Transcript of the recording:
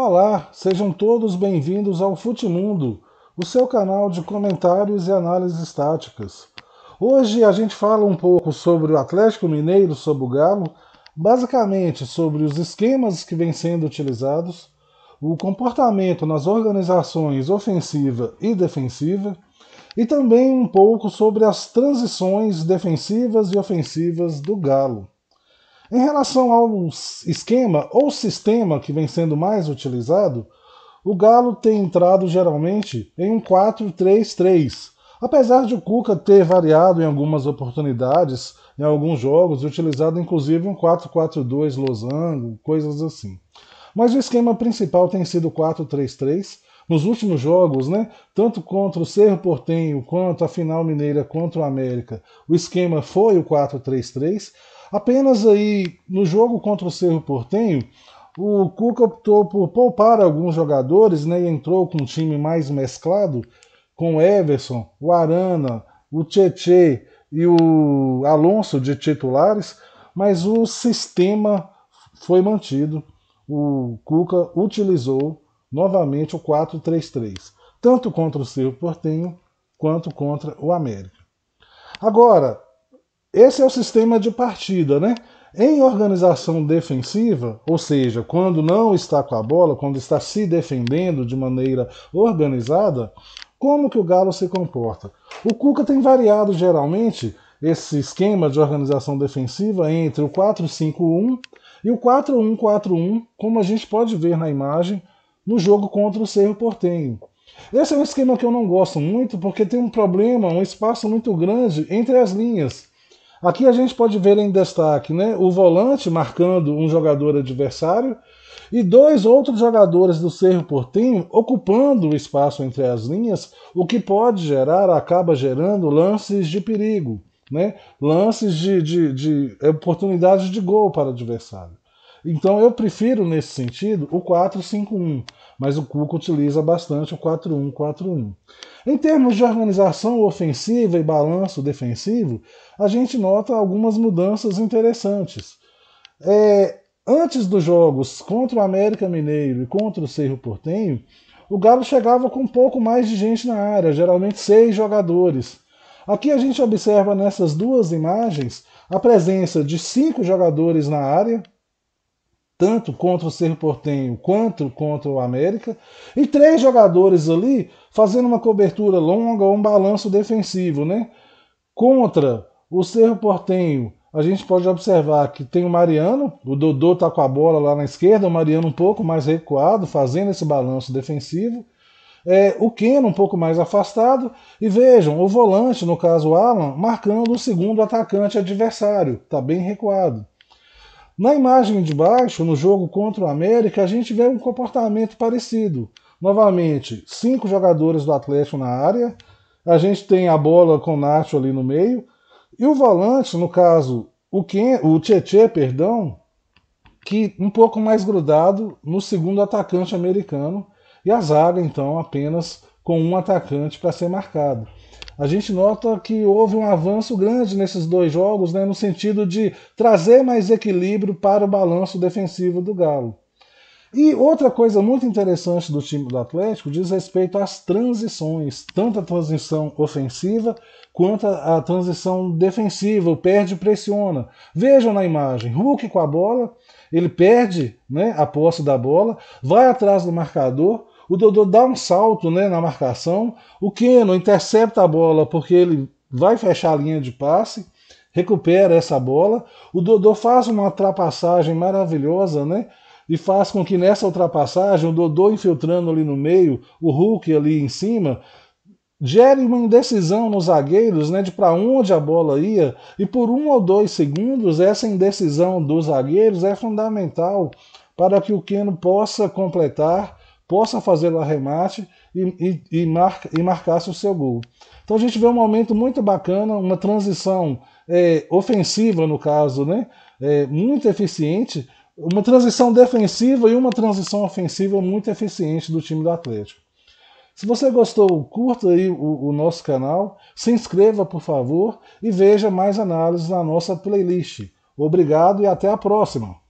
Olá, sejam todos bem-vindos ao Futimundo, o seu canal de comentários e análises táticas. Hoje a gente fala um pouco sobre o Atlético Mineiro, sobre o Galo, basicamente sobre os esquemas que vêm sendo utilizados, o comportamento nas organizações ofensiva e defensiva, e também um pouco sobre as transições defensivas e ofensivas do Galo. Em relação ao esquema ou sistema que vem sendo mais utilizado, o Galo tem entrado geralmente em um 4-3-3. Apesar de o Cuca ter variado em algumas oportunidades, em alguns jogos, e utilizado inclusive um 4-4-2 losango, coisas assim. Mas o esquema principal tem sido 4-3-3. Nos últimos jogos, né, tanto contra o Cerro Portenho, quanto a final mineira contra o América, o esquema foi o 4-3-3. Apenas aí no jogo contra o Cerro Portenho, o Cuca optou por poupar alguns jogadores né, e entrou com um time mais mesclado, com Everson, o Arana, o Tietê e o Alonso de titulares, mas o sistema foi mantido. O Cuca utilizou novamente o 4-3-3, tanto contra o Cerro Portenho quanto contra o América. Agora, esse é o sistema de partida, né? Em organização defensiva, ou seja, quando não está com a bola, quando está se defendendo de maneira organizada, como que o Galo se comporta? O Cuca tem variado geralmente esse esquema de organização defensiva entre o 4-5-1 e o 4-1-4-1, como a gente pode ver na imagem, no jogo contra o Cerro Portenho. Esse é um esquema que eu não gosto muito porque tem um problema, um espaço muito grande entre as linhas. Aqui a gente pode ver em destaque né, o volante marcando um jogador adversário e dois outros jogadores do Cerro Portinho ocupando o espaço entre as linhas, o que pode gerar, acaba gerando lances de perigo, né? lances de, de, de oportunidades de gol para o adversário. Então eu prefiro, nesse sentido, o 4-5-1, mas o Cuca utiliza bastante o 4-1-4-1. Em termos de organização ofensiva e balanço defensivo, a gente nota algumas mudanças interessantes. É, antes dos jogos contra o América Mineiro e contra o Cerro Portenho, o Galo chegava com um pouco mais de gente na área, geralmente seis jogadores. Aqui a gente observa nessas duas imagens a presença de cinco jogadores na área, tanto contra o Cerro Portenho quanto contra o América, e três jogadores ali fazendo uma cobertura longa, um balanço defensivo, né? Contra o Cerro Portenho, a gente pode observar que tem o Mariano, o Dodô tá com a bola lá na esquerda, o Mariano um pouco mais recuado, fazendo esse balanço defensivo. É, o Keno um pouco mais afastado, e vejam, o volante, no caso o Alan, marcando o segundo atacante adversário, está bem recuado. Na imagem de baixo, no jogo contra o América, a gente vê um comportamento parecido. Novamente, cinco jogadores do Atlético na área, a gente tem a bola com o Nacho ali no meio, e o volante, no caso, o, Ken, o Tietê, perdão, que um pouco mais grudado no segundo atacante americano, e a zaga, então, apenas com um atacante para ser marcado a gente nota que houve um avanço grande nesses dois jogos, né, no sentido de trazer mais equilíbrio para o balanço defensivo do Galo. E outra coisa muito interessante do time do Atlético diz respeito às transições, tanto a transição ofensiva quanto a, transição defensiva, o perde e pressiona. Vejam na imagem, Hulk com a bola, ele perde né, a posse da bola, vai atrás do marcador, o Dodô dá um salto né, na marcação. O Keno intercepta a bola porque ele vai fechar a linha de passe, recupera essa bola. O Dodô faz uma ultrapassagem maravilhosa, né? E faz com que nessa ultrapassagem, o Dodô infiltrando ali no meio, o Hulk ali em cima, gere uma indecisão nos zagueiros, né, de para onde a bola ia, e por um ou dois segundos essa indecisão dos zagueiros é fundamental para que o Keno possa completar possa fazer o arremate e, e, e, marca, e marcasse o seu gol. Então a gente vê um momento muito bacana, uma transição é, ofensiva, no caso, né? É, muito eficiente, uma transição defensiva e uma transição ofensiva muito eficiente do time do Atlético. Se você gostou, curta aí o, o nosso canal, se inscreva por favor e veja mais análises na nossa playlist. Obrigado e até a próxima!